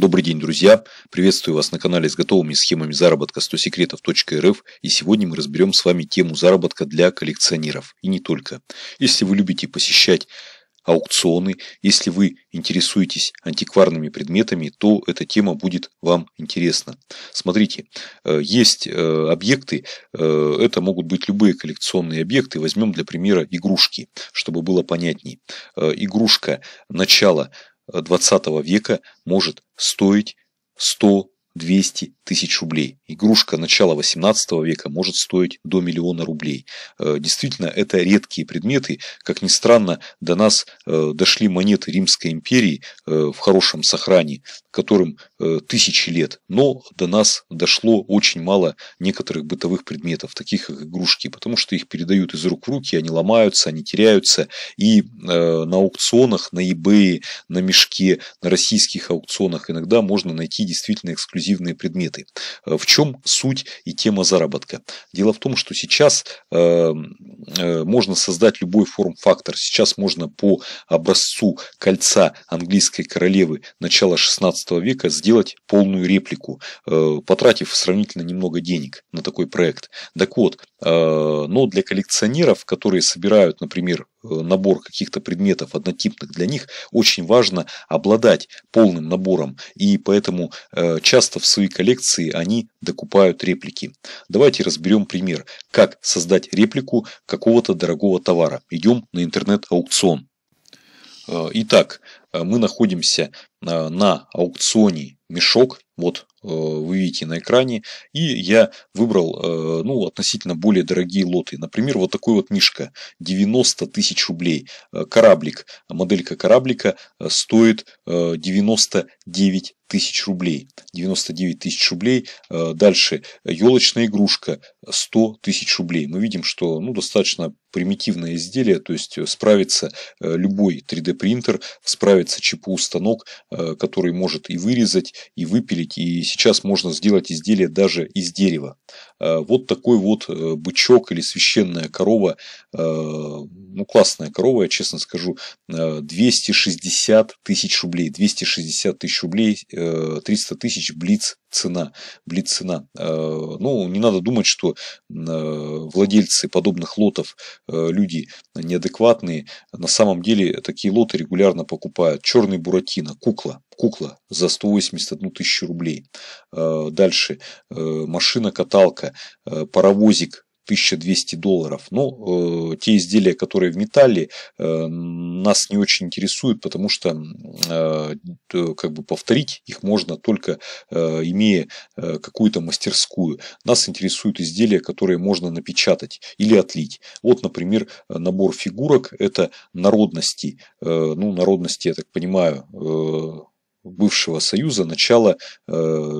Добрый день, друзья! Приветствую вас на канале с готовыми схемами заработка 100 секретов.рф и сегодня мы разберем с вами тему заработка для коллекционеров и не только. Если вы любите посещать аукционы, если вы интересуетесь антикварными предметами, то эта тема будет вам интересна. Смотрите, э, есть э, объекты, э, это могут быть любые коллекционные объекты. Возьмем для примера игрушки, чтобы было понятней. Игрушка начала 20 века может стоить 100 200 тысяч рублей. Игрушка начала 18 века может стоить до миллиона рублей. Э, действительно, это редкие предметы. Как ни странно, до нас э, дошли монеты Римской империи э, в хорошем сохране, которым тысячи лет. Но до нас дошло очень мало некоторых бытовых предметов, таких как игрушки, потому что их передают из рук в руки, они ломаются, они теряются. И на аукционах, на eBay, на мешке, на российских аукционах иногда можно найти действительно эксклюзивные эксклюзивные предметы. Э, в чем суть и тема заработка? Дело в том, что сейчас эм, э, можно создать любой форм-фактор. Сейчас можно по образцу кольца английской королевы начала 16 века сделать полную реплику, э, потратив сравнительно немного денег на такой проект. Так вот, но для коллекционеров, которые собирают, например, Э, набор каких-то предметов однотипных для них, очень важно обладать полным набором. И поэтому э, часто в свои коллекции они докупают реплики. Давайте разберем пример, как создать реплику какого-то дорогого товара. Идем на интернет-аукцион. Э, итак, мы находимся на аукционе мешок. Вот Э, вы видите на экране. И я выбрал э, ну, относительно более дорогие лоты. Например, вот такой вот мишка. 90 тысяч рублей. Э, кораблик. Моделька кораблика стоит 99 тысяч рублей. 99 тысяч рублей. Дальше елочная игрушка 100 тысяч рублей. Мы видим, что ну, достаточно примитивное изделие, то есть справится любой 3D принтер, справится ЧПУ станок, который может и вырезать, и выпилить, и сейчас можно сделать изделие даже из дерева. Э, вот такой вот э, бычок или священная корова, э, ну классная корова, я честно скажу, 260 тысяч рублей, 260 тысяч рублей, 300 тысяч блиц цена, блиц цена. Ну, не надо думать, что владельцы подобных лотов люди неадекватные. На самом деле такие лоты регулярно покупают. Черный буратино, кукла, кукла за 181 тысячу рублей. Э, дальше э, машина-каталка, э, паровозик 1200 долларов. Но ну, э, те изделия, которые в металле, э, нас не очень интересуют, потому что э, как бы повторить их можно только э, имея э, какую-то мастерскую. Нас интересуют изделия, которые можно напечатать или отлить. Вот, например, набор фигурок – это народности. Э, ну, народности, я так понимаю, э, бывшего Союза начала э,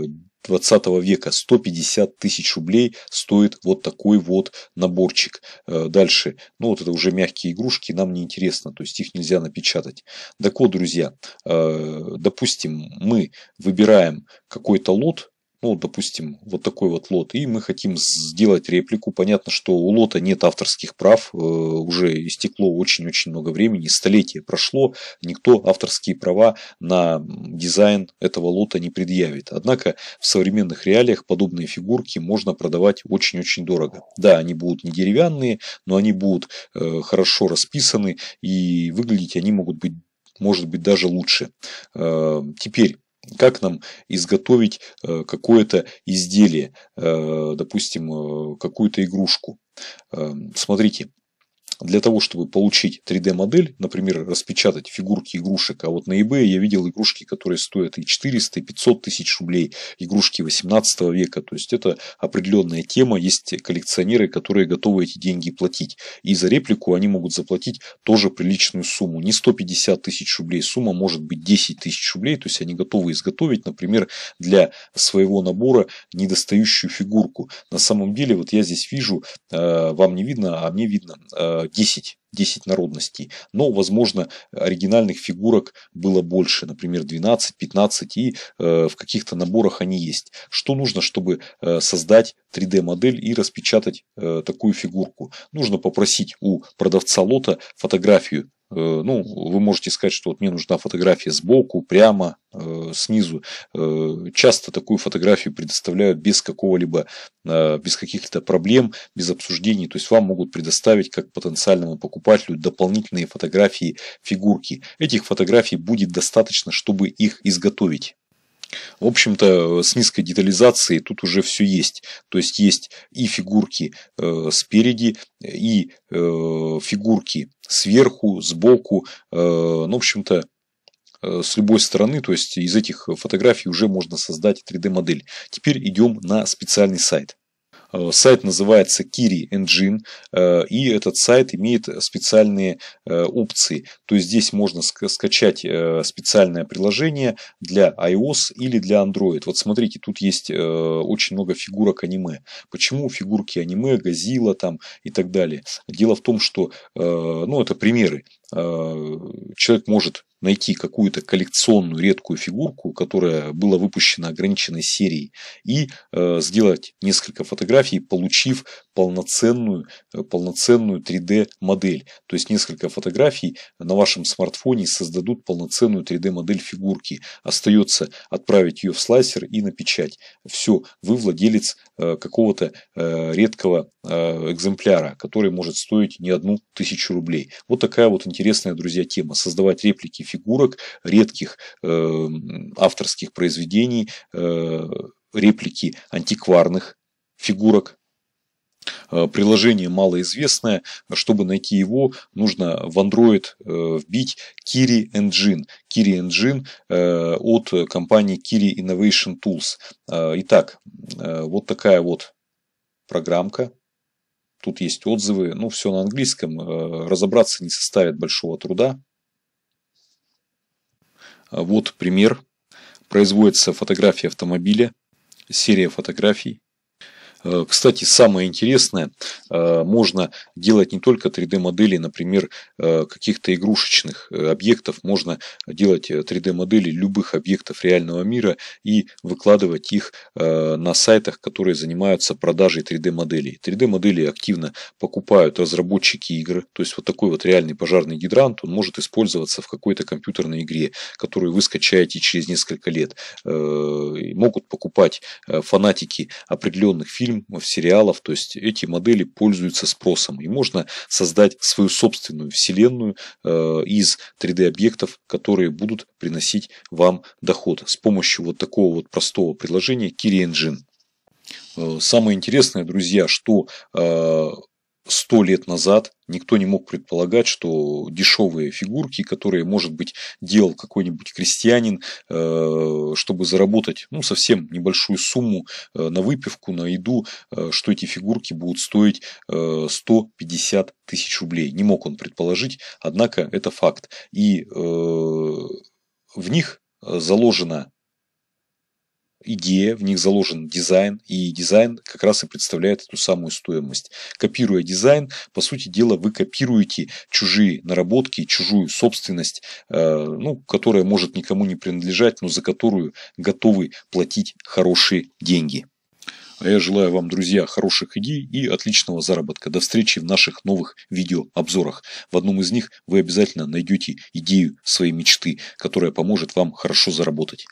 20 века 150 тысяч рублей стоит вот такой вот наборчик. Э, дальше, ну вот это уже мягкие игрушки, нам не интересно, то есть их нельзя напечатать. Так вот, друзья, э, допустим, мы выбираем какой-то лот, ну, допустим, вот такой вот лот, и мы хотим сделать реплику. Понятно, что у лота нет авторских прав, э, уже истекло очень-очень много времени, столетие прошло, никто авторские права на дизайн этого лота не предъявит. Однако в современных реалиях подобные фигурки можно продавать очень-очень дорого. Да, они будут не деревянные, но они будут э, хорошо расписаны и выглядеть они могут быть может быть даже лучше. Э, теперь как нам изготовить э, какое-то изделие, э, допустим, э, какую-то игрушку. Эм, смотрите, для того, чтобы получить 3D-модель, например, распечатать фигурки игрушек, а вот на eBay я видел игрушки, которые стоят и 400, и 500 тысяч рублей, игрушки 18 века, то есть это определенная тема, есть коллекционеры, которые готовы эти деньги платить, и за реплику они могут заплатить тоже приличную сумму, не 150 тысяч рублей, сумма может быть 10 тысяч рублей, то есть они готовы изготовить, например, для своего набора недостающую фигурку. На самом деле, вот я здесь вижу, а, вам не видно, а мне видно, а, 10, 10 народностей. Но, возможно, оригинальных фигурок было больше, например, 12, 15, и э, в каких-то наборах они есть. Что нужно, чтобы э, создать 3D-модель и распечатать э, такую фигурку? Нужно попросить у продавца лота фотографию Э, ну, вы можете сказать, что вот мне нужна фотография сбоку, прямо, э, снизу. Э, часто такую фотографию предоставляют без какого-либо, э, без каких-то проблем, без обсуждений. То есть вам могут предоставить как потенциальному покупателю дополнительные фотографии, фигурки. Этих фотографий будет достаточно, чтобы их изготовить. В общем-то, с низкой детализацией тут уже все есть. То есть есть и фигурки э, спереди, и э, фигурки сверху, сбоку, э, ну, в общем-то, э, с любой стороны, то есть из этих фотографий уже можно создать 3D-модель. Теперь идем на специальный сайт. Э, сайт называется Kiri Engine, э, и этот сайт имеет специальные э, опции. То есть здесь можно скачать специальное приложение для iOS или для Android. Вот смотрите, тут есть очень много фигурок аниме. Почему фигурки аниме, Газила там и так далее? Дело в том, что ну, это примеры человек может найти какую-то коллекционную редкую фигурку, которая была выпущена ограниченной серией, и э, сделать несколько фотографий, получив полноценную, э, полноценную 3D-модель. То есть несколько фотографий на вашем смартфоне создадут полноценную 3D-модель фигурки. Остается отправить ее в слайсер и на печать. Все, вы владелец э, какого-то э, редкого экземпляра, который может стоить не одну тысячу рублей. Вот такая вот интересная, друзья, тема. Создавать реплики фигурок редких авторских произведений, реплики антикварных фигурок, Э, приложение малоизвестное. Чтобы найти его, нужно в Android э, вбить Kiri Engine. Kiri Engine э, от компании Kiri Innovation Tools. Итак, вот такая вот программка. Тут есть отзывы, ну все на английском, разобраться не составит большого труда. Вот пример. Производится фотография автомобиля, серия фотографий. Э, кстати, самое интересное, э, можно делать не только 3D-модели, например, э, каких-то игрушечных объектов, можно делать 3D-модели любых объектов реального мира и выкладывать их на сайтах, которые занимаются продажей 3D-моделей. 3D-модели активно покупают разработчики игр, то есть вот такой вот реальный пожарный гидрант, он может использоваться в какой-то компьютерной игре, которую вы скачаете через несколько лет. Могут покупать фанатики определенных фильмов, фильмов, э, сериалов. То есть эти модели пользуются спросом. И можно создать свою собственную вселенную э, из 3D-объектов, которые будут приносить вам доход с помощью вот такого вот простого приложения Kiri Engine. Э, самое интересное, друзья, что сто лет назад никто не мог предполагать, что дешевые фигурки, которые, может быть, делал какой-нибудь крестьянин, э, чтобы заработать ну, совсем небольшую сумму э, на выпивку, на еду, э, что эти фигурки будут стоить 150 тысяч рублей. Не мог он предположить, однако это факт. И в них заложена идея, в них заложен дизайн, и дизайн как раз и представляет эту самую стоимость. Копируя дизайн, по сути дела, вы копируете чужие наработки, чужую собственность, э, ну, которая может никому не принадлежать, но за которую готовы платить хорошие деньги. А я желаю вам, друзья, хороших идей и отличного заработка. До встречи в наших новых видеообзорах. В одном из них вы обязательно найдете идею своей мечты, которая поможет вам хорошо заработать.